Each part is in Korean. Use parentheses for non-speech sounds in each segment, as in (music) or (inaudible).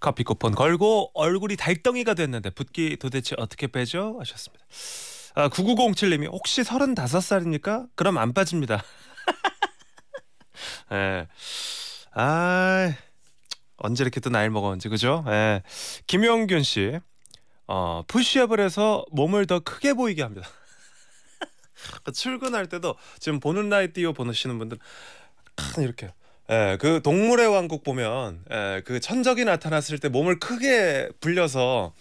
커피 쿠폰 걸고 얼굴이 달덩이가 됐는데 붓기 도대체 어떻게 빼죠? 하셨습니다. 아, 9907님이 혹시 35살입니까? 그럼 안 빠집니다. (laughs) 예. 아, 언제 이렇게 또나이 먹었는지 그죠? 예. 김영균 씨. 어, 푸시업을 해서 몸을 더 크게 보이게 합니다. (laughs) 출근할 때도 지금 보는 라이디오 보시는 분들 이렇게 예, 그 동물의 왕국 보면 에, 예, 그 천적이 나타났을 때 몸을 크게 불려서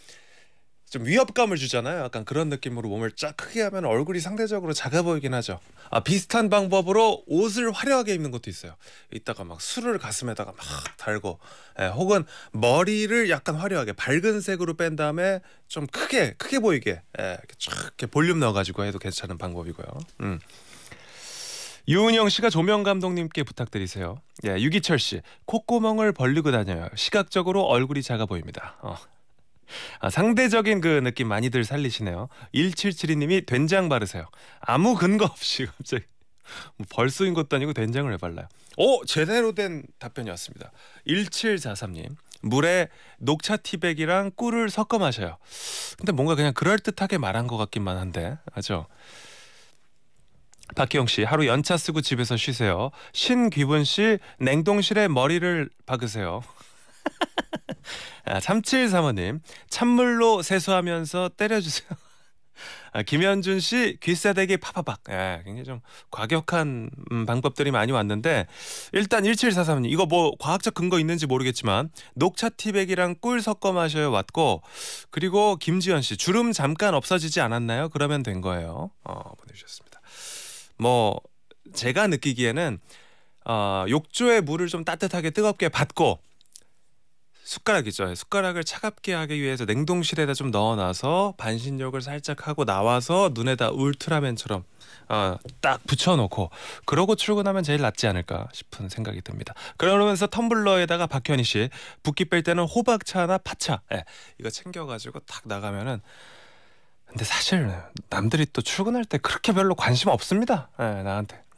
좀 위협감을 주잖아요. 약간 그런 느낌으로 몸을 쫙 크게 하면 얼굴이 상대적으로 작아 보이긴 하죠. 아, 비슷한 방법으로 옷을 화려하게 입는 것도 있어요. 이따가 막 술을 가슴에다가 막 달고, 에, 예, 혹은 머리를 약간 화려하게 밝은 색으로 뺀 다음에 좀 크게 크게 보이게 에, 예, 이렇게 쫙 이렇게 볼륨 넣어가지고 해도 괜찮은 방법이고요. 음. 유은영 씨가 조명 감독님께 부탁드리세요. 예, 유기철 씨 콧구멍을 벌리고 다녀요. 시각적으로 얼굴이 작아 보입니다. 어. 아, 상대적인 그 느낌 많이들 살리시네요. 1772님이 된장 바르세요. 아무 근거 없이 (laughs) 갑자기 뭐 벌써인 것도 아니고 된장을 왜 발라요? 오 제대로 된 답변이 왔습니다. 1743님 물에 녹차 티백이랑 꿀을 섞어 마셔요. 근데 뭔가 그냥 그럴 듯하게 말한 것 같기만 한데, 아죠? 박기영 씨 하루 연차 쓰고 집에서 쉬세요. 신귀분 씨 냉동실에 머리를 박으세요. 아, 3735님 찬물로 세수하면서 때려주세요. 아, 김현준 씨 귀싸대기 파파박. 예, 굉장히 좀 과격한 음, 방법들이 많이 왔는데 일단 1743님 이거 뭐 과학적 근거 있는지 모르겠지만 녹차 티백이랑 꿀 섞어 마셔요 왔고 그리고 김지현 씨 주름 잠깐 없어지지 않았나요? 그러면 된 거예요. 어, 보내주셨습니다. 뭐 제가 느끼기에는 어, 욕조에 물을 좀 따뜻하게 뜨겁게 받고 숟가락 이죠 숟가락을 차갑게 하기 위해서 냉동실에다 좀 넣어놔서 반신욕을 살짝 하고 나와서 눈에다 울트라맨처럼 어, 딱 붙여놓고 그러고 출근하면 제일 낫지 않을까 싶은 생각이 듭니다. 그러면서 텀블러에다가 박현희 씨 붓기 뺄 때는 호박차나 파차 예, 이거 챙겨가지고 탁 나가면은 근데 사실 남들이 또 출근할 때 그렇게 별로 관심 없습니다. 네, 나한테.